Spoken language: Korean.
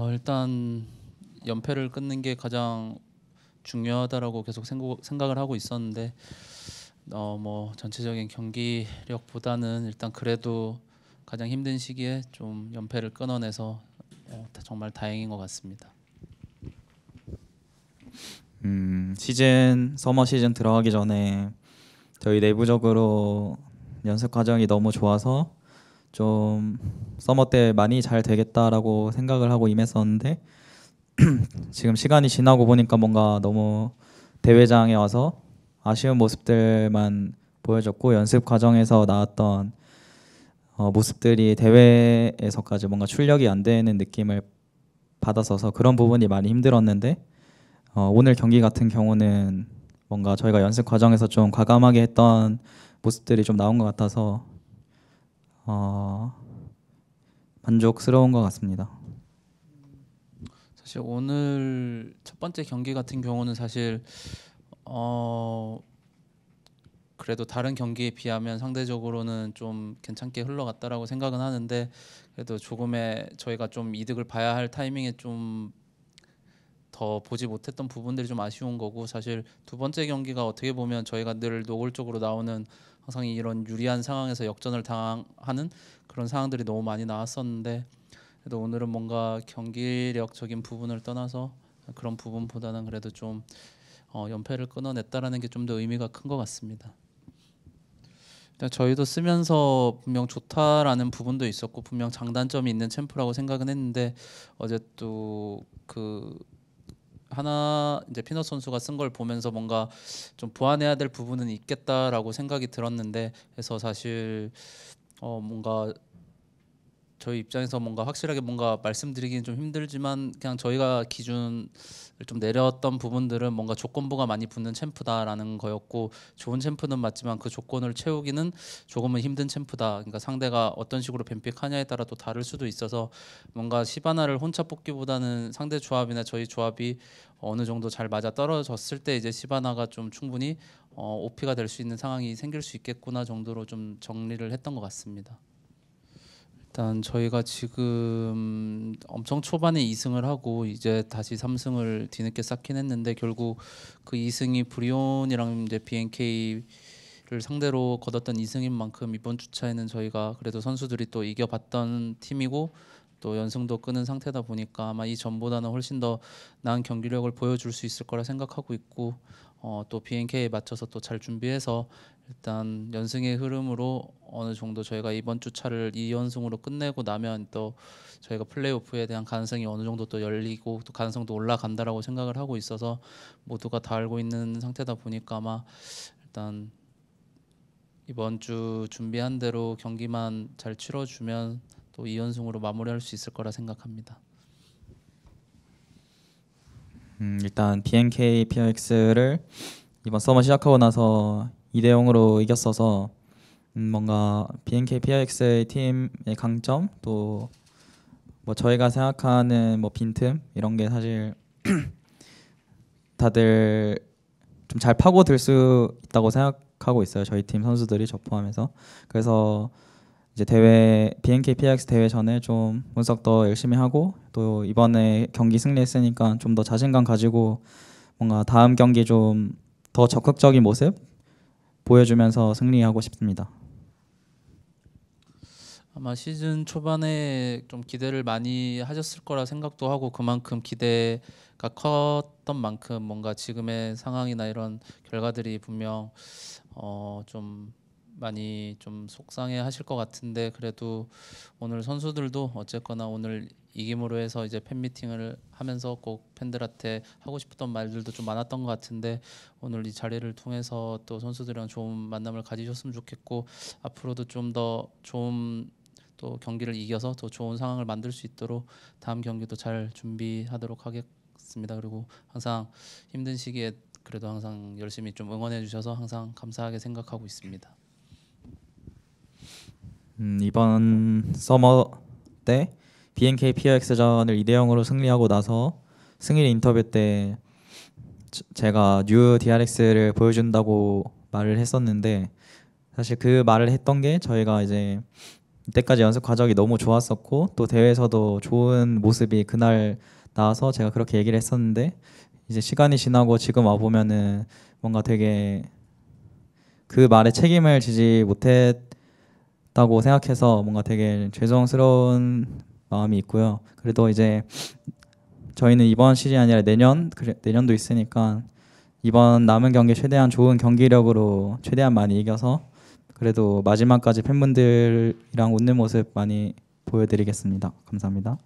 어, 일단 연패를 끊는 게 가장 중요하다라고 계속 생각, 을 하고 있었는데 어, 뭐 전체적인 경기력보다는 일단 그래도 가장 힘든 시기에 좀 연패를 끊어내서 어, 정말 다행인 것 같습니다. 음, 시즌 서머 시즌 들어가기 전에 저희 내부적으로 연습 과정이 너무 좋아서 좀 서머 때 많이 잘 되겠다라고 생각을 하고 임했었는데 지금 시간이 지나고 보니까 뭔가 너무 대회장에 와서 아쉬운 모습들만 보여줬고 연습 과정에서 나왔던 어, 모습들이 대회에서까지 뭔가 출력이 안 되는 느낌을 받았어서 그런 부분이 많이 힘들었는데 어, 오늘 경기 같은 경우는 뭔가 저희가 연습 과정에서 좀 과감하게 했던 모습들이 좀 나온 것 같아서 어, 만족스러운 것 같습니다. 사실 오늘 첫 번째 경기 같은 경우는 사실 어, 그래도 다른 경기에 비하면 상대적으로는 좀 괜찮게 흘러갔다라고 생각은 하는데 그래도 조금의 저희가 좀 이득을 봐야 할 타이밍에 좀 더 보지 못했던 부분들이 좀 아쉬운 거고 사실 두 번째 경기가 어떻게 보면 저희가 늘 노골적으로 나오는 항상 이런 유리한 상황에서 역전을 당하는 그런 상황들이 너무 많이 나왔었는데 그래도 오늘은 뭔가 경기력적인 부분을 떠나서 그런 부분보다는 그래도 좀 어, 연패를 끊어냈다라는 게 좀 더 의미가 큰 것 같습니다. 저희도 쓰면서 분명 좋다라는 부분도 있었고 분명 장단점이 있는 챔프라고 생각은 했는데 어제 또그 하나 이제 피넛 선수가 쓴 걸 보면서 뭔가 좀 보완해야 될 부분은 있겠다라고 생각이 들었는데 그래서 사실 어 뭔가 저희 입장에서 뭔가 확실하게 뭔가 말씀드리기는 좀 힘들지만 그냥 저희가 기준을 좀 내렸던 부분들은 뭔가 조건부가 많이 붙는 챔프다라는 거였고 좋은 챔프는 맞지만 그 조건을 채우기는 조금은 힘든 챔프다. 그러니까 상대가 어떤 식으로 뱀픽하냐에 따라 또 다를 수도 있어서 뭔가 시바나를 혼자 뽑기보다는 상대 조합이나 저희 조합이 어느 정도 잘 맞아 떨어졌을 때 이제 시바나가 좀 충분히 어, 오피가 될 수 있는 상황이 생길 수 있겠구나 정도로 좀 정리를 했던 것 같습니다. 일단 저희가 지금 엄청 초반에 2승을 하고 이제 다시 3승을 뒤늦게 쌓긴 했는데 결국 그 2승이 브리온이랑 이제 BNK를 상대로 거뒀던 2승인 만큼 이번 주차에는 저희가 그래도 선수들이 또 이겨봤던 팀이고 또 연승도 끊은 상태다 보니까 아마 이 전보다는 훨씬 더 나은 경기력을 보여줄 수 있을 거라 생각하고 있고 어, 또 BNK에 맞춰서 또 잘 준비해서 일단 연승의 흐름으로 어느 정도 저희가 이번 주 차를 이연승으로 끝내고 나면 또 저희가 플레이오프에 대한 가능성이 어느 정도 또 열리고 또 가능성도 올라간다라고 생각을 하고 있어서 모두가 다 알고 있는 상태다 보니까 아마 일단 이번 주 준비한 대로 경기만 잘 치러주면 또 2연승으로 마무리할 수 있을 거라 생각합니다. 음, 일단 BNK p x 를 이번 서머 시작하고 나서 2대 0으로 이겼어서 음, 뭔가 BNK p x 의 팀의 강점 또 뭐 저희가 생각하는 뭐 빈틈 이런 게 사실 다들 좀 잘 파고들 수 있다고 생각하고 있어요. 저희 팀 선수들이 저 포함해서 그래서 이제 대회 BNK PX 대회 전에 좀 분석 더 열심히 하고 또 이번에 경기 승리했으니까 좀 더 자신감 가지고 뭔가 다음 경기 좀 더 적극적인 모습 보여주면서 승리하고 싶습니다. 아마 시즌 초반에 좀 기대를 많이 하셨을 거라 생각도 하고 그만큼 기대가 컸던 만큼 뭔가 지금의 상황이나 이런 결과들이 분명 어좀 많이 좀 속상해 하실 것 같은데 그래도 오늘 선수들도 어쨌거나 오늘 이김으로 해서 이제 팬미팅을 하면서 꼭 팬들한테 하고 싶었던 말들도 좀 많았던 것 같은데 오늘 이 자리를 통해서 또 선수들이랑 좋은 만남을 가지셨으면 좋겠고 앞으로도 좀 더 좋은 또 경기를 이겨서 더 좋은 상황을 만들 수 있도록 다음 경기도 잘 준비하도록 하겠습니다. 그리고 항상 힘든 시기에 그래도 항상 열심히 좀 응원해 주셔서 항상 감사하게 생각하고 있습니다. 음, 이번 서머 때 BNK PX전을 2대 0으로 승리하고 나서 승일 인터뷰 때 제가 뉴 DRX를 보여준다고 말을 했었는데 사실 그 말을 했던 게 저희가 이제 이때까지 연습 과정이 너무 좋았었고 또 대회에서도 좋은 모습이 그날 나와서 제가 그렇게 얘기를 했었는데 이제 시간이 지나고 지금 와 보면은 뭔가 되게 그 말에 책임을 지지 못했 다고 생각해서 뭔가 되게 죄송스러운 마음이 있고요. 그래도 이제 저희는 이번 시즌이 아니라 내년 내년도 있으니까 이번 남은 경기 최대한 좋은 경기력으로 최대한 많이 이겨서 그래도 마지막까지 팬분들이랑 웃는 모습 많이 보여드리겠습니다. 감사합니다.